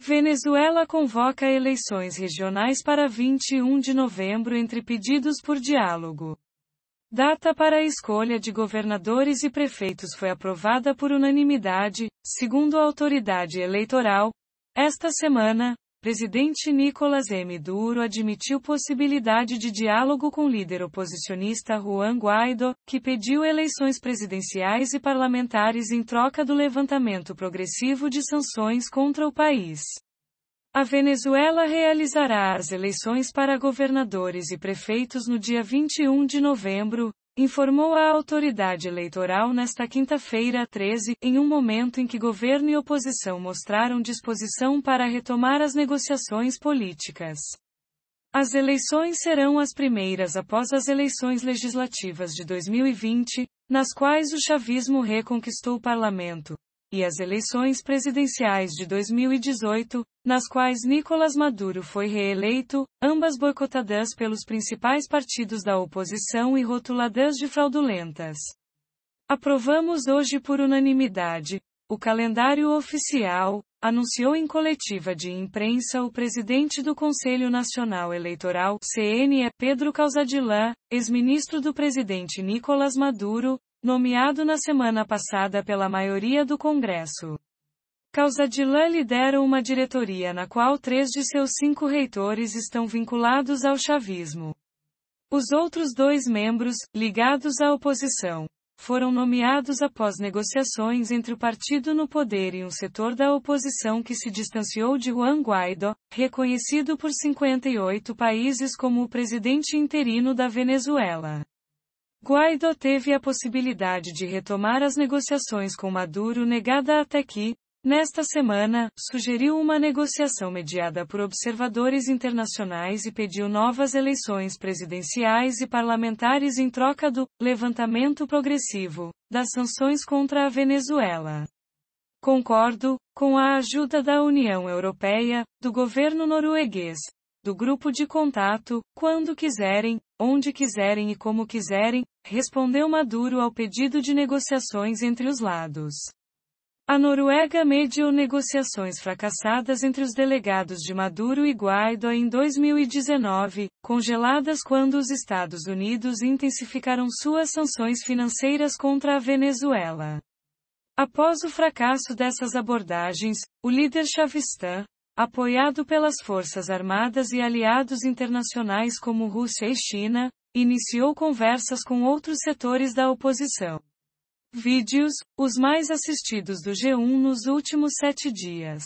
Venezuela convoca eleições regionais para 21 de novembro entre pedidos por diálogo. Data para a escolha de governadores e prefeitos foi aprovada por unanimidade, segundo a autoridade eleitoral, esta semana, Presidente Nicolas M. Duro admitiu possibilidade de diálogo com líder oposicionista Juan Guaido, que pediu eleições presidenciais e parlamentares em troca do levantamento progressivo de sanções contra o país. A Venezuela realizará as eleições para governadores e prefeitos no dia 21 de novembro, informou a autoridade eleitoral nesta quinta-feira 13, em um momento em que governo e oposição mostraram disposição para retomar as negociações políticas. As eleições serão as primeiras após as eleições legislativas de 2020, nas quais o chavismo reconquistou o parlamento, e as eleições presidenciais de 2018, nas quais Nicolás Maduro foi reeleito, ambas boicotadas pelos principais partidos da oposição e rotuladas de fraudulentas. Aprovamos hoje por unanimidade o calendário oficial, anunciou em coletiva de imprensa o presidente do Conselho Nacional Eleitoral, CNE, Pedro Calzadillan, ex-ministro do presidente Nicolás Maduro, nomeado na semana passada pela maioria do Congresso. Causadillan lidera uma diretoria na qual três de seus cinco reitores estão vinculados ao chavismo. Os outros dois membros, ligados à oposição, foram nomeados após negociações entre o partido no poder e um setor da oposição que se distanciou de Juan Guaidó, reconhecido por 58 países como o presidente interino da Venezuela. Guaidó teve a possibilidade de retomar as negociações com Maduro negada até que, nesta semana, sugeriu uma negociação mediada por observadores internacionais e pediu novas eleições presidenciais e parlamentares em troca do levantamento progressivo das sanções contra a Venezuela. Concordo, com a ajuda da União Europeia, do governo norueguês, do grupo de contato, quando quiserem, onde quiserem e como quiserem, respondeu Maduro ao pedido de negociações entre os lados. A Noruega mediou negociações fracassadas entre os delegados de Maduro e Guaidó em 2019, congeladas quando os Estados Unidos intensificaram suas sanções financeiras contra a Venezuela. Após o fracasso dessas abordagens, o líder chavista, apoiado pelas Forças Armadas e aliados internacionais como Rússia e China, iniciou conversas com outros setores da oposição. Vídeos, os mais assistidos do G1 nos últimos sete dias.